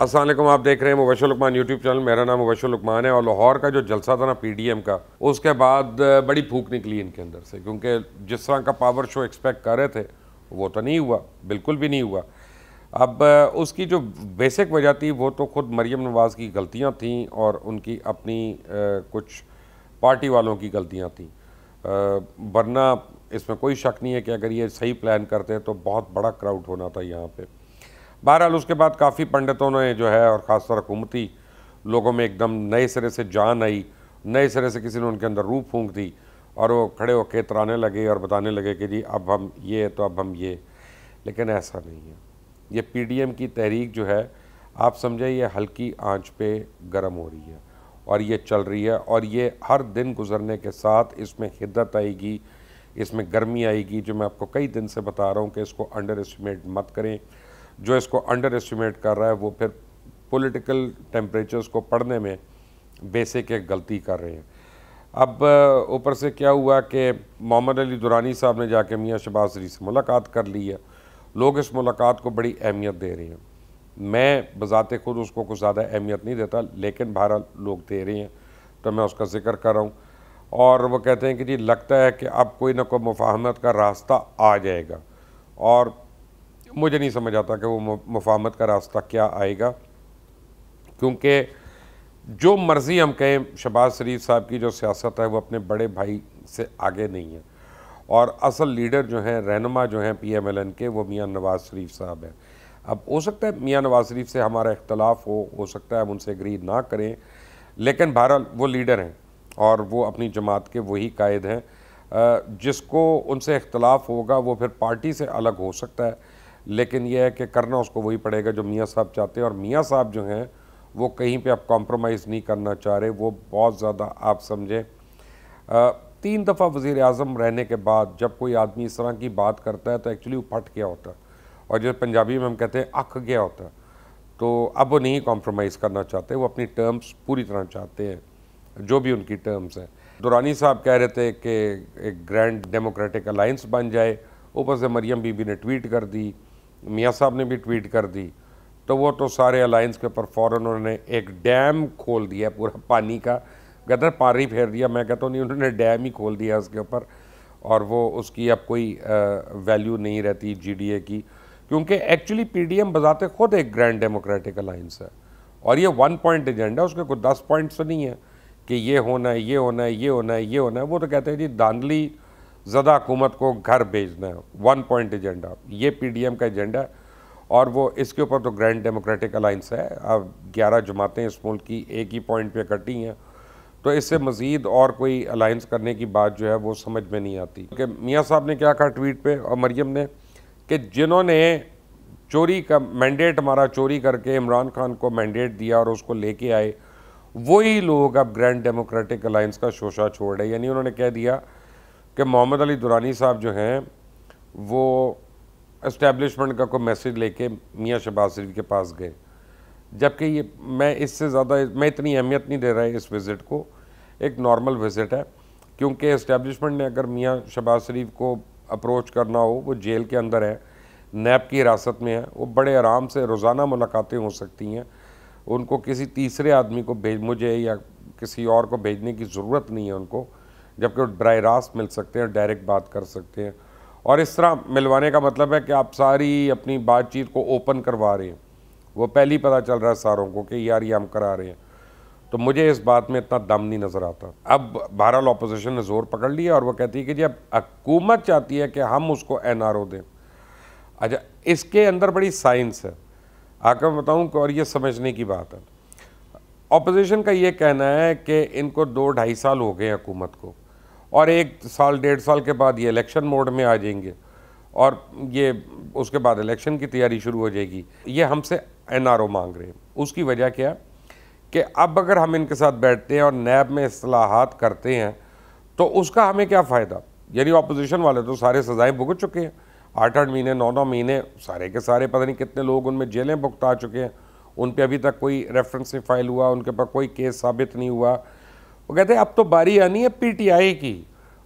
असलम आप देख रहे हैं मुबैश लकमान यूट्यूब चैनल मेरा नाम मुबैश लकमान है और लाहौर का जो जलसा था ना पी का उसके बाद बड़ी फूक निकली इनके अंदर से क्योंकि जिस तरह का पावर शो एक्सपेक्ट कर रहे थे वो तो नहीं हुआ बिल्कुल भी नहीं हुआ अब उसकी जो बेसिक वजह थी वो तो ख़ुद मरीम नवाज़ की गलतियाँ थीं और उनकी अपनी कुछ पार्टी वालों की गलतियाँ थीं वरना इसमें कोई शक नहीं है कि अगर ये सही प्लान करते तो बहुत बड़ा क्राउड होना था यहाँ पर बहरहाल उसके बाद काफ़ी पंडितों ने जो है और ख़ासतौर हुकूमती लोगों में एकदम नए सिरे से जान आई नए सिरे से किसी ने उनके अंदर रूप फूंक दी और वो खड़े होकर तराने लगे और बताने लगे कि जी अब हम ये तो अब हम ये लेकिन ऐसा नहीं है ये एम की तहरीक जो है आप समझे ये हल्की आँच पर गर्म हो रही है और ये चल रही है और ये हर दिन गुजरने के साथ इसमें हिद्दत आएगी इसमें गर्मी आएगी जो मैं आपको कई दिन से बता रहा हूँ कि इसको अंडर एस्टिमेट मत करें जो इसको अंडर एस्टिमेट कर रहा है वो फिर पॉलिटिकल टेम्परेचर्स को पढ़ने में बेसिक एक गलती कर रहे हैं अब ऊपर से क्या हुआ कि मोहम्मद अली दुरानी साहब ने जाके मियाँ शबाज शरीफ से मुलाकात कर ली है लोग इस मुलाकात को बड़ी अहमियत दे रहे हैं मैं बजाते खुद उसको कुछ ज़्यादा अहमियत नहीं देता लेकिन भारत लोग दे रहे हैं तो मैं उसका जिक्र कर रहा हूँ और वो कहते हैं कि जी लगता है कि अब कोई ना कोई मुफाहमत का रास्ता आ जाएगा और मुझे नहीं समझ आता कि वो मुफामत का रास्ता क्या आएगा क्योंकि जो मर्ज़ी हम कहें शबाज शरीफ साहब की जो सियासत है वो अपने बड़े भाई से आगे नहीं है और असल लीडर जो हैं रहनमा जो हैं पी एम एल एन के वो मियाँ नवाज़ शरीफ साहब हैं अब हो सकता है मियाँ नवाज़ शरीफ से हमारा इख्तलाफ हो हो सकता है हम उनसे एग्री ना करें लेकिन बहरहाल वो लीडर हैं और वो अपनी जमात के वही कायद हैं जिसको उनसे इख्तलाफ होगा वो फिर पार्टी से अलग हो सकता है लेकिन यह है कि करना उसको वही पड़ेगा जो मियाँ साहब चाहते हैं और मियाँ साहब जो हैं वो कहीं पे आप कॉम्प्रोमाइज़ नहीं करना चाह रहे वो बहुत ज़्यादा आप समझें तीन दफ़ा वज़ी अजम रहने के बाद जब कोई आदमी इस तरह की बात करता है तो एक्चुअली वो फट गया होता है और जो पंजाबी में हम कहते हैं अख गया होता है तो अब वो नहीं कॉम्प्रोमाइज़ करना चाहते वो अपनी टर्म्स पूरी तरह चाहते हैं जो भी उनकी टर्म्स हैं दुरानी साहब कह रहे थे कि एक ग्रैंड डेमोक्रेटिक अलाइंस बन जाए ऊपर से मरियम बीबी ने ट्वीट कर दी मियाँ साहब ने भी ट्वीट कर दी तो वो तो सारे अलायंस के ऊपर फ़ौर उन्होंने एक डैम खोल दिया पूरा पानी का गदर हैं पानी फेर दिया मैं कहता हूँ नहीं उन्होंने डैम ही खोल दिया उसके ऊपर और वो उसकी अब कोई वैल्यू नहीं रहती जी की क्योंकि एक्चुअली पी बजाते खुद एक ग्रैंड डेमोक्रेटिक अलायंस है और ये वन पॉइंट एजेंडा उसके कोई दस पॉइंट्स तो नहीं है कि ये होना है ये होना है ये होना है ये होना है वो तो कहते हैं जी धांधली ज़दा हुकूमत को घर भेजना है वन पॉइंट एजेंडा ये पीडीएम का एजेंडा है और वो इसके ऊपर तो ग्रैंड डेमोक्रेटिक अलाइंस है अब ग्यारह जमातें इस मुल्क की एक ही पॉइंट पे इकट्ठी हैं तो इससे मज़ीद और कोई अलाइंस करने की बात जो है वो समझ में नहीं आती क्योंकि मियाँ साहब ने क्या कहा ट्वीट पर और मरियम ने कि जिन्होंने चोरी का मैंडेट हमारा चोरी करके इमरान खान को मैंडेट दिया और उसको लेके आए वही लोग अब ग्रैंड डेमोक्रेटिक अलाइंस का शोशा छोड़ रहे यानी उन्होंने कह दिया कि मोहम्मद अली दुरानी साहब जो हैं वो इस्टेब्लिशमेंट का कोई मैसेज लेके मियाँ शहबाज शरीफ के पास गए जबकि ये मैं इससे ज़्यादा मैं इतनी अहमियत नहीं दे रहा है इस विज़िट को एक नॉर्मल विज़िट है क्योंकि इस्टेब्लिशमेंट ने अगर मियाँ शहबाज शरीफ को अप्रोच करना हो वो जेल के अंदर है नैब की हिरासत में है वो बड़े आराम से रोज़ाना मुलाकातें हो सकती हैं उनको किसी तीसरे आदमी को भेज मुझे या किसी और को भेजने की ज़रूरत नहीं है उनको जबकि बरह रास्त मिल सकते हैं डायरेक्ट बात कर सकते हैं और इस तरह मिलवाने का मतलब है कि आप सारी अपनी बातचीत को ओपन करवा रहे हैं वो पहले ही पता चल रहा है सारों को कि यार ये हम करा रहे हैं तो मुझे इस बात में इतना दम नहीं नज़र आता अब बहरहाल अपोजिशन ने जोर पकड़ लिया और वो कहती है कि जब हकूमत चाहती है कि हम उसको एन आर ओ दें अच्छा इसके अंदर बड़ी साइंस है आकर मैं बताऊँ और ये समझने की बात है अपोजिशन का ये कहना है कि इनको दो ढाई साल हो गए हकूमत को और एक साल डेढ़ साल के बाद ये इलेक्शन मोड में आ जाएंगे और ये उसके बाद इलेक्शन की तैयारी शुरू हो जाएगी ये हमसे एन मांग रहे हैं उसकी वजह क्या कि अब अगर हम इनके साथ बैठते हैं और नैब में असलाहत करते हैं तो उसका हमें क्या फ़ायदा यानी अपोजिशन वाले तो सारे सज़ाएं भुगत चुके हैं आठ आठ महीने नौ नौ महीने सारे के सारे पता नहीं कितने लोग उनमें जेलें भुगता चुके हैं उन पर अभी तक कोई रेफरेंस नहीं फाइल हुआ उनके पर कोई केस साबित नहीं हुआ वो कहते हैं अब तो बारी आनी है पीटीआई की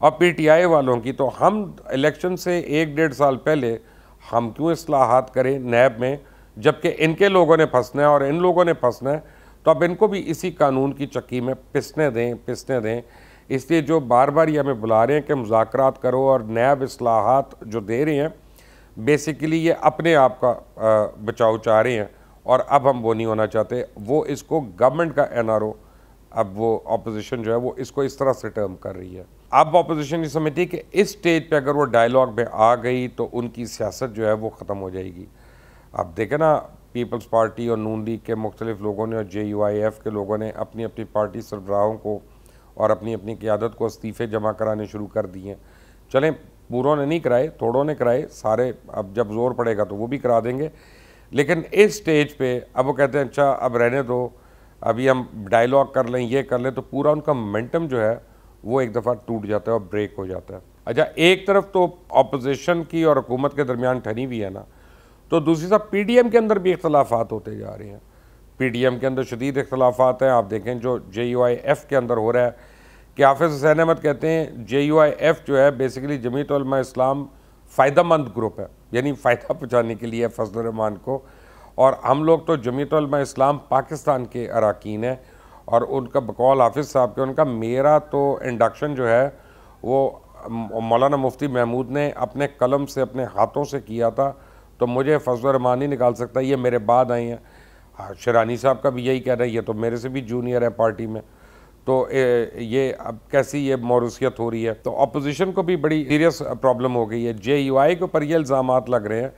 और पीटीआई वालों की तो हम इलेक्शन से एक डेढ़ साल पहले हम क्यों असलाहत करें नैब में जबकि इनके लोगों ने फंसना है और इन लोगों ने फंसना है तो अब इनको भी इसी कानून की चक्की में पिसने दें पिसने दें इसलिए जो बार बार ये हमें बुला रहे हैं कि मुजाकर करो और नैब असलाहत जो दे रहे हैं बेसिकली ये अपने आप का बचाव चाह रहे हैं और अब हम वो नहीं होना चाहते वो इसको गवर्नमेंट का एन आर ओ अब वो अपोजिशन जो है वो इसको इस तरह से टर्म कर रही है अब अपोजिशन ये समझती है कि इस स्टेज पे अगर वो डायलॉग में आ गई तो उनकी सियासत जो है वो ख़त्म हो जाएगी अब देखें ना पीपल्स पार्टी और नून लीग के मुख्तलिफ लोगों ने और जे यू आई एफ़ के लोगों ने अपनी अपनी पार्टी सरबराहों को और अपनी अपनी क्यादत को इस्तीफ़े जमा कराने शुरू कर दिए चलें पूरों ने नहीं कराए थोड़ों ने कराए सारे अब जब जोर पड़ेगा तो वो भी करा देंगे लेकिन इस स्टेज पे अब वो कहते हैं अच्छा अब रहने दो अभी हम डायलॉग कर लें ये कर लें तो पूरा उनका मोमेंटम जो है वो एक दफ़ा टूट जाता है और ब्रेक हो जाता है अच्छा एक तरफ तो अपोजिशन की और हुकूमत के दरमियान ठनी हुई है ना तो दूसरी तरफ पी डी एम के अंदर भी इख्तलाफात होते जा रहे हैं पी डी एम के अंदर शदीद इख्तलाफात हैं आप देखें जो जे यू आई एफ़ के अंदर हो रहा है कि हाफिज़ हुसैन अहमद कहते हैं जे यू आई एफ़ जो है बेसिकली जमीत इस्लाम फ़ायदा मंद ग्रुप है यानी फ़ायदा पहुँचाने के लिए फजल रहमान को और हम लोग तो जमीतलमा इस्लाम पाकिस्तान के अरकान हैं और उनका बकौल हाफिज़ साहब के उनका मेरा तो इंडक्शन जो है वो मौलाना मुफ्ती महमूद ने अपने कलम से अपने हाथों से किया था तो मुझे फजल रमान नहीं निकाल सकता ये मेरे बाद आई हैं हाँ, शरानी साहब का भी यही कह रहे हैं ये तो मेरे से भी जूनियर है पार्टी में तो ये अब कैसी ये मौरूसियत हो रही है तो अपोजिशन को भी बड़ी सीरियस प्रॉब्लम हो गई है जे यू आई के ऊपर ये इल्ज़ाम लग रहे हैं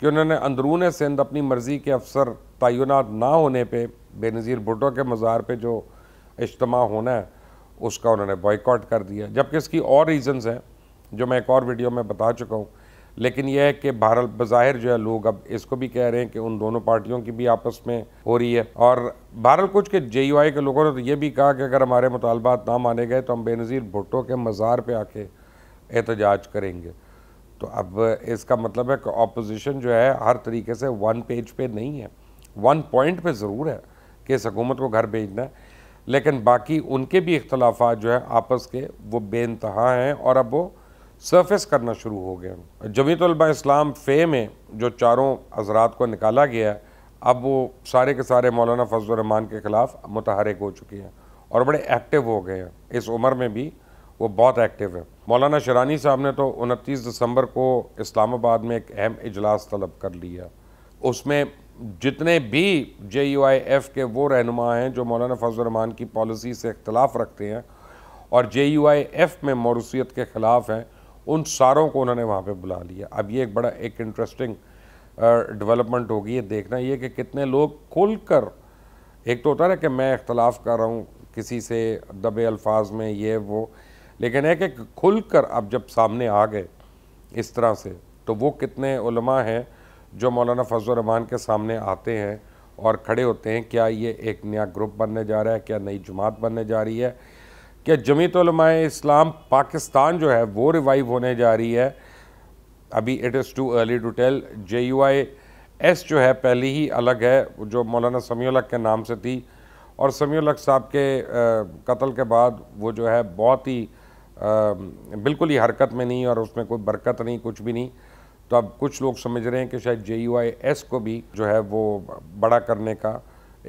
कि उन्होंने अंदरून सिंध अपनी मर्ज़ी के अफसर तयनत ना होने पर बेनज़ीर भुटो के मज़ार पर जो इज्तम होना है उसका उन्होंने बॉयकॉट कर दिया जबकि इसकी और रीज़न्स हैं जो मैं एक और वीडियो में बता चुका हूँ लेकिन यह है कि भारत बज़ाहिर जो है लोग अब इसको भी कह रहे हैं कि उन दोनों पार्टियों की भी आपस में हो रही है और बहरल कुछ के जे यू आई के लोगों ने तो ये भी कहा कि अगर हमारे मुतालबात ना माने गए तो हम बेनज़ीर भुट्टो के मज़ार पर आके एहतजाज करेंगे तो अब इसका मतलब है कि ऑपोजिशन जो है हर तरीके से वन पेज पे नहीं है वन पॉइंट पे ज़रूर है कि इस हकूमत को घर भेजना है लेकिन बाकी उनके भी इख्तलाफा जो है आपस के वो बेानतहा हैं और अब वो सरफेस करना शुरू हो गए जमीतलबा इस्लाम फे में जो चारों हजरात को निकाला गया अब वो सारे के सारे मौलाना फजल के ख़िलाफ़ मुतहरक हो चुके हैं और बड़े एक्टिव हो गए हैं इस उम्र में भी वो बहुत एक्टिव है मौलाना शरानी साहब ने तो उनतीस दिसंबर को इस्लामाबाद में एक अहम इजलास तलब कर लिया उसमें जितने भी जे यू आई एफ़ के वो रहनुमा हैं जो मौलाना फजलरहमान की पॉलिसी से इख्तलाफ रखते हैं और जे यू आई एफ़ में मौरूसीत के ख़िलाफ़ हैं उन सारों को उन्होंने वहाँ पर बुला लिया अब ये एक बड़ा एक इंटरेस्टिंग डेवलपमेंट होगी ये देखना ये कि कितने लोग खुल कर एक तो होता है ना कि मैं इख्तलाफ कर रहा हूँ किसी से दबे अल्फाज में ये वो लेकिन एक कि खुल कर अब जब सामने आ गए इस तरह से तो वो कितने उलमा हैं जो मौलाना फजलरहमान के सामने आते हैं और खड़े होते हैं क्या ये एक नया ग्रुप बनने जा रहा है क्या नई जमात बनने जा रही है क्या जमीतलमाए इस्लाम पाकिस्तान जो है वो रिवाइव होने जा रही है अभी it is too early to tell J U I S जो है पहले ही अलग है जो मौलाना समीलक के नाम से थी और समीलक साहब के कत्ल के बाद वो जो है बहुत ही बिल्कुल ही हरकत में नहीं और उसमें कोई बरकत नहीं कुछ भी नहीं तो अब कुछ लोग समझ रहे हैं कि शायद जे यू आई एस को भी जो है वो बड़ा करने का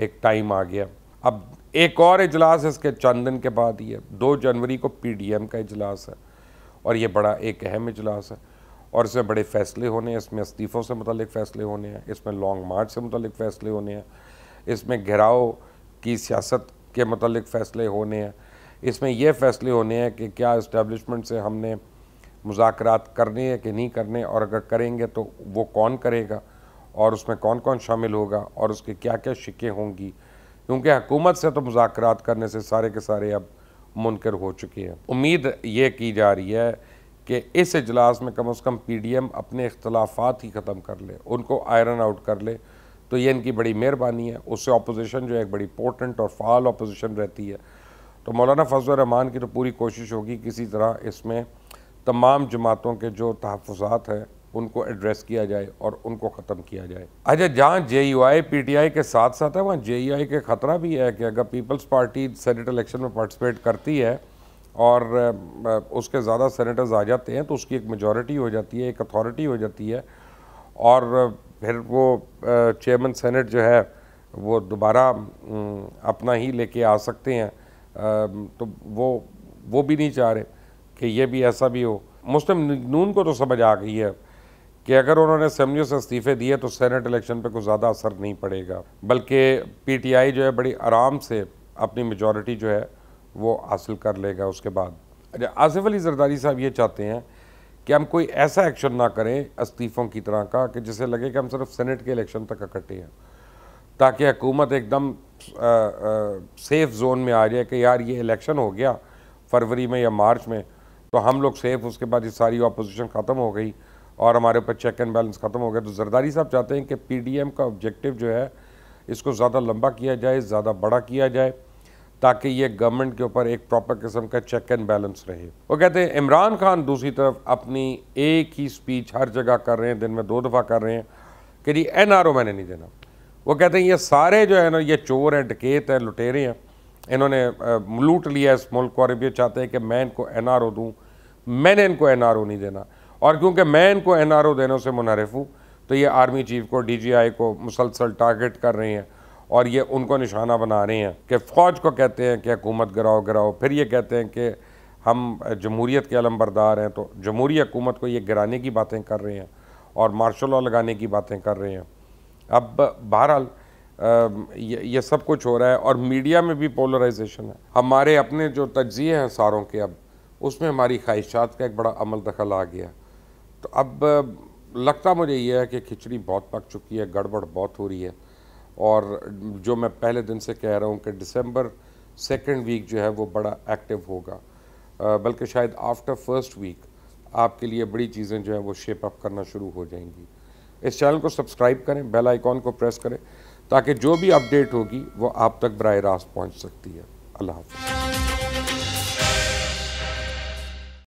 एक टाइम आ गया अब एक और इजलास इसके चंद दिन के बाद ही है दो जनवरी को पी डी एम का इजलास है और ये बड़ा एक अहम इजलास है और इसमें बड़े फ़ैसले होने हैं इसमें इस्तीफ़ों से मतलब फ़ैसले होने हैं इसमें लॉन्ग मार्च से मतलब फ़ैसले होने हैं इसमें घेराव की सियासत के मतलब फ़ैसले होने हैं इसमें यह फैसले होने हैं कि क्या इस्टेब्लिशमेंट से हमने मुजाकर करने हैं कि नहीं करने और अगर करेंगे तो वो कौन करेगा और उसमें कौन कौन शामिल होगा और उसके क्या क्या शिक्के होंगी क्योंकि हकूमत से तो मुजाकर करने से सारे के सारे अब मुनकर हो चुके हैं उम्मीद ये की जा रही है कि इस अजलास में कम अज़ कम पी डी एम अपने अख्तलाफात ही ख़त्म कर ले उनको आयरन आउट कर ले तो ये इनकी बड़ी मेहरबानी है उससे अपोजिशन जो है एक बड़ी इंपॉर्टेंट और फाल अपोजिशन रहती है तो मौलाना फजल रहमान की तो पूरी कोशिश होगी किसी तरह इसमें तमाम जमातों के जो तहफ़ात हैं उनको एड्रेस किया जाए और उनको ख़त्म किया जाए अच्छा जहाँ J U I P T I के साथ साथ है वहाँ जे यू आई के ख़तरा भी है कि अगर पीपल्स पार्टी सेनेट इलेक्शन में पार्टिसपेट करती है और उसके ज़्यादा सेनेटर्स आ जाते हैं तो उसकी एक मेजॉरिटी हो जाती है एक अथॉरिटी हो जाती है और फिर वो चेयरमैन सेनेट जो है वो दोबारा अपना ही लेके आ सकते हैं तो वो वो भी नहीं चाह रहे कि ये भी ऐसा भी हो मुस्लिम नून को तो समझ आ गई है कि अगर उन्होंने असम्बलियों से इस्तीफ़े दिए तो सेनेट इलेक्शन पे कुछ ज़्यादा असर नहीं पड़ेगा बल्कि पीटीआई जो है बड़ी आराम से अपनी मेजॉरिटी जो है वो हासिल कर लेगा उसके बाद अच्छा आसिफ अली जरदारी साहब ये चाहते हैं कि हम कोई ऐसा एक्शन ना करें इस्तीफ़ों की तरह का कि जिसे लगे कि हम सिर्फ सेनेट के इलेक्शन तक इकट्ठे हैं ताकि हुकूमत एकदम सेफ जोन में आ जाए कि यार ये इलेक्शन हो गया फरवरी में या मार्च में तो हम लोग सेफ उसके बाद ये सारी अपोजिशन ख़त्म हो गई और हमारे ऊपर चेक एंड बैलेंस ख़त्म हो गया तो जरदारी साहब चाहते हैं कि पीडीएम का ऑब्जेक्टिव जो है इसको ज़्यादा लंबा किया जाए ज़्यादा बड़ा किया जाए ताकि ये गवर्नमेंट के ऊपर एक प्रॉपर किस्म का चेक एंड बैलेंस रहे वो कहते हैं इमरान खान दूसरी तरफ अपनी एक ही स्पीच हर जगह कर रहे हैं दिन में दो दफ़ा कर रहे हैं कि जी एन मैंने नहीं देना वो कहते हैं ये सारे जो है ना ये चोर हैं डकेत हैं लुटेरे हैं इन्होंने लूट लिया इस मुल्क को और ये चाहते हैं कि मैं इनको एन आर ओ दूँ मैंने इनको एन आर ओ नहीं देना और क्योंकि मैं इनको एन आर ओ देने से मुनरफ हूँ तो ये आर्मी चीफ को डी जी आई को मुसलसल टारगेट कर रहे हैं और ये उनको निशाना बना रहे हैं कि फ़ौज को कहते हैं कि हकूमत गिराओ गिराओ फिर ये कहते हैं कि हम जमहूरीत के अलम बरदार हैं तो जमहूरी हकूमत को ये गिराने की बातें कर रहे हैं और मार्शल लॉ लगाने की बातें कर रहे हैं अब बहरहाल ये, सब कुछ हो रहा है और मीडिया में भी पोलराइजेशन है हमारे अपने जो तजिए हैं सारों के अब उसमें हमारी ख्वाहिशात का एक बड़ा अमल दखल आ गया तो अब लगता मुझे यह है कि खिचड़ी बहुत पक चुकी है गड़बड़ बहुत हो रही है और जो मैं पहले दिन से कह रहा हूँ कि दिसंबर सेकंड वीक जो है वो बड़ा एक्टिव होगा बल्कि शायद आफ्टर फर्स्ट वीक आपके लिए बड़ी चीज़ें जो है वो शेप अप करना शुरू हो जाएंगी इस चैनल को सब्सक्राइब करें बेल आइकॉन को प्रेस करें ताकि जो भी अपडेट होगी वो आप तक बर रास्त पहुँच सकती है अल्लाह हाफ